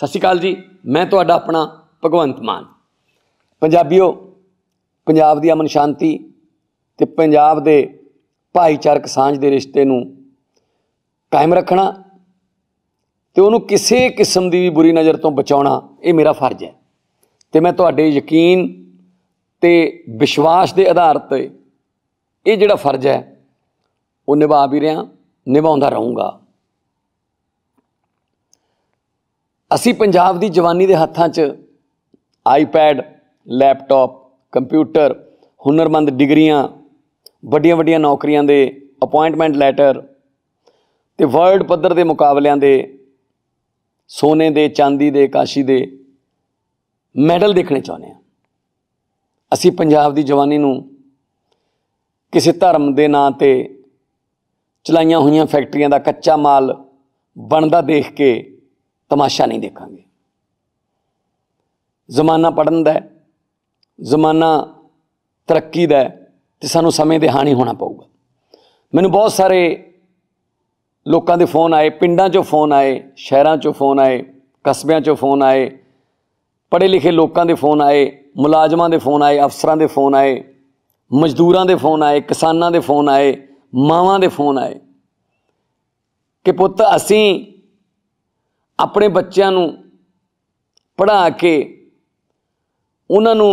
ਸਤਿ ਸ਼੍ਰੀ ਅਕਾਲ ਜੀ ਮੈਂ ਤੁਹਾਡਾ ਆਪਣਾ ਭਗਵੰਤ ਮਾਨ ਪੰਜਾਬੀਓ ਪੰਜਾਬ ਦੀ ਅਮਨ ਸ਼ਾਂਤੀ ਤੇ ਪੰਜਾਬ ਦੇ ਭਾਈਚਾਰਕ ਸਾਂਝ ਦੇ ਰਿਸ਼ਤੇ ਨੂੰ ਕਾਇਮ ਰੱਖਣਾ ਤੇ ਉਹਨੂੰ ਕਿਸੇ ਕਿਸਮ ਦੀ ਵੀ ਬੁਰੀ ਨਜ਼ਰ ਤੋਂ ਬਚਾਉਣਾ ਇਹ ਮੇਰਾ ਫਰਜ਼ ਹੈ ਤੇ ਮੈਂ ਤੁਹਾਡੇ ਯਕੀਨ ਤੇ ਵਿਸ਼ਵਾਸ ਦੇ ਆਧਾਰ ਤੇ ਇਹ ਜਿਹੜਾ ਫਰਜ਼ ਹੈ ਉਹ ਨਿਭਾ ਵੀ ਰਿਹਾ ਨਿਭਾਉਂਦਾ ਰਹੂੰਗਾ ਅਸੀਂ ਪੰਜਾਬ ਦੀ ਜਵਾਨੀ ਦੇ ਹੱਥਾਂ 'ਚ ਆਈਪੈਡ ਲੈਪਟਾਪ ਕੰਪਿਊਟਰ ਹੁਨਰਮੰਦ ਡਿਗਰੀਆਂ ਵੱਡੀਆਂ-ਵੱਡੀਆਂ ਨੌਕਰੀਆਂ ਦੇ ਅਪਾਇੰਟਮੈਂਟ ਲੈਟਰ ਤੇ ਵਰਲਡ ਪੱਧਰ ਦੇ ਮੁਕਾਬਲਿਆਂ ਦੇ ਸੋਨੇ ਦੇ ਚਾਂਦੀ ਦੇ ਕਾਸ਼ੀ ਦੇ ਮੈਡਲ ਦੇਖਣੇ ਚਾਹੁੰਦੇ ਆ ਅਸੀਂ ਪੰਜਾਬ ਦੀ ਜਵਾਨੀ ਨੂੰ ਕਿਸੇ ਧਰਮ ਦੇ ਨਾਂ ਤੇ ਚਲਾਈਆਂ ਹੋਈਆਂ ਫੈਕਟਰੀਆਂ ਦਾ ਕੱਚਾ ਮਾਲ ਬਣਦਾ ਦੇਖ ਕੇ ਤਮਾਸ਼ਾ ਨਹੀਂ ਦੇਖਾਂਗੇ ਜ਼ਮਾਨਾ ਪੜਨ ਦਾ ਜ਼ਮਾਨਾ ਤਰੱਕੀ ਦਾ ਤੇ ਸਾਨੂੰ ਸਮੇਂ ਦੇ ਹਾਣੀ ਹੋਣਾ ਪਊਗਾ ਮੈਨੂੰ ਬਹੁਤ ਸਾਰੇ ਲੋਕਾਂ ਦੇ ਫੋਨ ਆਏ ਪਿੰਡਾਂ 'ਚੋਂ ਫੋਨ ਆਏ ਸ਼ਹਿਰਾਂ 'ਚੋਂ ਫੋਨ ਆਏ ਕਸਬਿਆਂ 'ਚੋਂ ਫੋਨ ਆਏ ਪੜੇ ਲਿਖੇ ਲੋਕਾਂ ਦੇ ਫੋਨ ਆਏ ਮੁਲਾਜ਼ਮਾਂ ਦੇ ਫੋਨ ਆਏ ਅਫਸਰਾਂ ਦੇ ਫੋਨ ਆਏ ਮਜ਼ਦੂਰਾਂ ਦੇ ਫੋਨ ਆਏ ਕਿਸਾਨਾਂ ਦੇ ਫੋਨ ਆਏ ਮਾਵਾਂ ਦੇ ਫੋਨ ਆਏ ਕਿ ਪੁੱਤ ਅਸੀਂ ਆਪਣੇ ਬੱਚਿਆਂ ਨੂੰ ਪੜਾ ਕੇ ਉਹਨਾਂ ਨੂੰ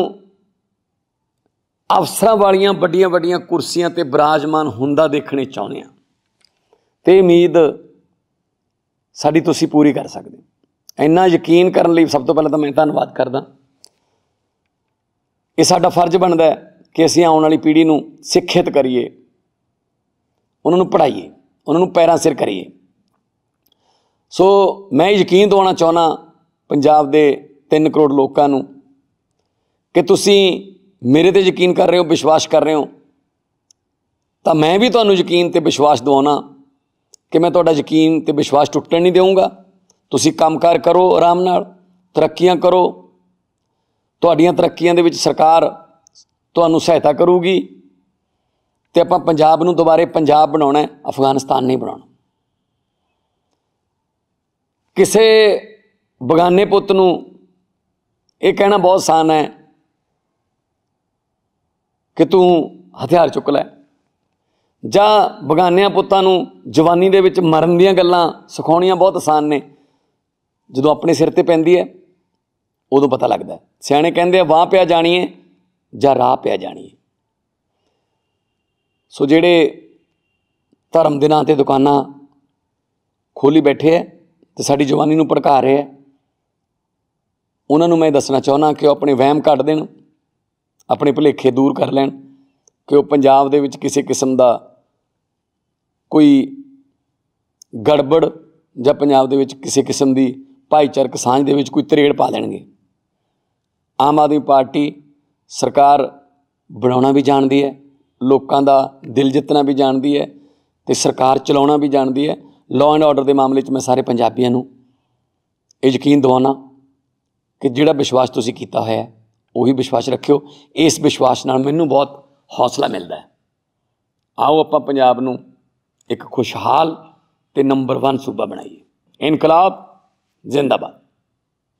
ਅਫਸਰਾਂ ਵਾਲੀਆਂ ਵੱਡੀਆਂ-ਵੱਡੀਆਂ ਕੁਰਸੀਆਂ ਤੇ ਬਰਾਜਮਾਨ ਹੁੰਦਾ ਦੇਖਣੇ ਚਾਹੁੰਦੇ ਆ ਤੇ ਉਮੀਦ ਸਾਡੀ ਤੁਸੀਂ ਪੂਰੀ ਕਰ ਸਕਦੇ ਇੰਨਾ ਯਕੀਨ ਕਰਨ ਲਈ ਸਭ ਤੋਂ ਪਹਿਲਾਂ ਤਾਂ ਮੈਂ ਧੰਨਵਾਦ ਕਰਦਾ ਇਹ ਸਾਡਾ ਫਰਜ਼ ਬਣਦਾ ਹੈ ਕਿ ਅਸੀਂ ਆਉਣ ਵਾਲੀ ਪੀੜ੍ਹੀ ਨੂੰ ਸਿੱਖਿਅਤ ਕਰੀਏ ਉਹਨਾਂ ਨੂੰ ਪੜਾਈਏ ਉਹਨਾਂ ਨੂੰ ਪੈਰਾਂ ਸਿਰ ਕਰੀਏ ਸੋ ਮੈਂ ਯਕੀਨ ਦਿਵਾਉਣਾ ਚਾਹਣਾ ਪੰਜਾਬ ਦੇ 3 ਕਰੋੜ ਲੋਕਾਂ ਨੂੰ ਕਿ ਤੁਸੀਂ ਮੇਰੇ ਤੇ ਯਕੀਨ ਕਰ ਰਹੇ ਹੋ ਵਿਸ਼ਵਾਸ ਕਰ ਰਹੇ ਹੋ ਤਾਂ ਮੈਂ ਵੀ ਤੁਹਾਨੂੰ ਯਕੀਨ ਤੇ ਵਿਸ਼ਵਾਸ ਦਿਵਾਉਣਾ ਕਿ ਮੈਂ ਤੁਹਾਡਾ ਯਕੀਨ ਤੇ ਵਿਸ਼ਵਾਸ ਟੁੱਟਣ ਨਹੀਂ ਦੇਵਾਂਗਾ ਤੁਸੀਂ ਕੰਮਕਾਰ ਕਰੋ ਆਰਾਮ ਨਾਲ ਤਰੱਕੀਆਂ ਕਰੋ ਤੁਹਾਡੀਆਂ ਤਰੱਕੀਆਂ ਦੇ ਵਿੱਚ ਸਰਕਾਰ ਤੁਹਾਨੂੰ ਸਹਾਇਤਾ ਕਰੂਗੀ ਤੇ ਆਪਾਂ ਪੰਜਾਬ ਨੂੰ ਦੁਬਾਰੇ ਪੰਜਾਬ ਬਣਾਉਣਾ ਹੈ ਅਫਗਾਨਿਸਤਾਨ ਨਹੀਂ ਬਣਾਉਣਾ ਕਿਸੇ ਬਗਾਨੇ ਪੁੱਤ ਨੂੰ ਇਹ ਕਹਿਣਾ ਬਹੁਤ ਆਸਾਨ ਹੈ ਕਿ ਤੂੰ ਹਥਿਆਰ ਚੁੱਕ ਲੈ ਜਾਂ ਬਗਾਨਿਆਂ ਪੁੱਤਾਂ ਨੂੰ ਜਵਾਨੀ ਦੇ ਵਿੱਚ ਮਰਨ ਦੀਆਂ ਗੱਲਾਂ ਸਿਖਾਉਣੀਆਂ ਬਹੁਤ ਆਸਾਨ ਨੇ ਜਦੋਂ ਆਪਣੇ ਸਿਰ ਤੇ ਪੈਂਦੀ ਹੈ ਉਦੋਂ ਪਤਾ ਲੱਗਦਾ ਸਿਆਣੇ ਕਹਿੰਦੇ ਆ ਵਾਹ ਪਿਆ ਜਾਣੀਏ ਜਾਂ ਰਾਹ ਪਿਆ ਜਾਣੀਏ ਸੋ ਜਿਹੜੇ ਧਰਮ ਦੇ ਤੇ ਦੁਕਾਨਾਂ ਖੋਲੀ ਬੈਠੇ ਆ ਤੇ ਸਾਡੀ ਜਵਾਨੀ ਨੂੰ ਭੜਕਾ ਰਿਹਾ ਉਹਨਾਂ ਨੂੰ ਮੈਂ ਦੱਸਣਾ ਚਾਹੁੰਦਾ ਕਿ ਉਹ ਆਪਣੇ ਵਹਿਮ ਕੱਢ ਦੇਣ ਆਪਣੇ ਭੁਲੇਖੇ ਦੂਰ ਕਰ ਲੈਣ ਕਿ ਉਹ ਪੰਜਾਬ ਦੇ ਵਿੱਚ ਕਿਸੇ ਕਿਸਮ ਦਾ ਕੋਈ ਗੜਬੜ ਜਾਂ ਪੰਜਾਬ ਦੇ ਵਿੱਚ ਕਿਸੇ ਕਿਸਮ ਦੀ ਭਾਈਚਾਰਕ ਸਾਂਝ ਦੇ ਵਿੱਚ ਕੋਈ ਤਰੇੜ ਪਾ ਲੈਣਗੇ ਆਮ ਆਦਮੀ ਪਾਰਟੀ ਸਰਕਾਰ ਬਣਾਉਣਾ ਵੀ ਜਾਣਦੀ ਹੈ ਲੋਕਾਂ ਦਾ ਦਿਲ ਜਿੱਤਣਾ ਵੀ ਜਾਣਦੀ ਹੈ ਤੇ ਸਰਕਾਰ ਚਲਾਉਣਾ ਵੀ ਜਾਣਦੀ ਹੈ ਲਾਅ ਐਂਡ ਆਰਡਰ ਦੇ ਮਾਮਲੇ 'ਚ ਮੈਂ ਸਾਰੇ ਪੰਜਾਬੀਆਂ ਨੂੰ ਇਹ ਯਕੀਨ ਦਿਵਾਉਣਾ ਕਿ ਜਿਹੜਾ ਵਿਸ਼ਵਾਸ ਤੁਸੀਂ ਕੀਤਾ ਹੋਇਆ ਹੈ ਉਹੀ ਵਿਸ਼ਵਾਸ ਰੱਖਿਓ ਇਸ ਵਿਸ਼ਵਾਸ ਨਾਲ ਮੈਨੂੰ ਬਹੁਤ ਹੌਸਲਾ ਮਿਲਦਾ ਹੈ ਆਓ ਆਪਾਂ ਪੰਜਾਬ ਨੂੰ ਇੱਕ ਖੁਸ਼ਹਾਲ ਤੇ ਨੰਬਰ 1 ਸੂਬਾ ਬਣਾਈਏ ਇਨਕਲਾਬ ਜ਼ਿੰਦਾਬਾਦ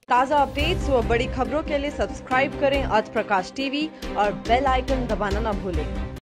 ਤਾਜ਼ਾ ਅਪਡੇਟਸ और ਬੜੀ खबरों ਕੇ लिए ਸਬਸਕ੍ਰਾਈਬ करें आज ਪ੍ਰਕਾਸ਼ ਟੀਵੀ ਔਰ ਬੈਲ ਆਈਕਨ दबाना ਨਾ भूलें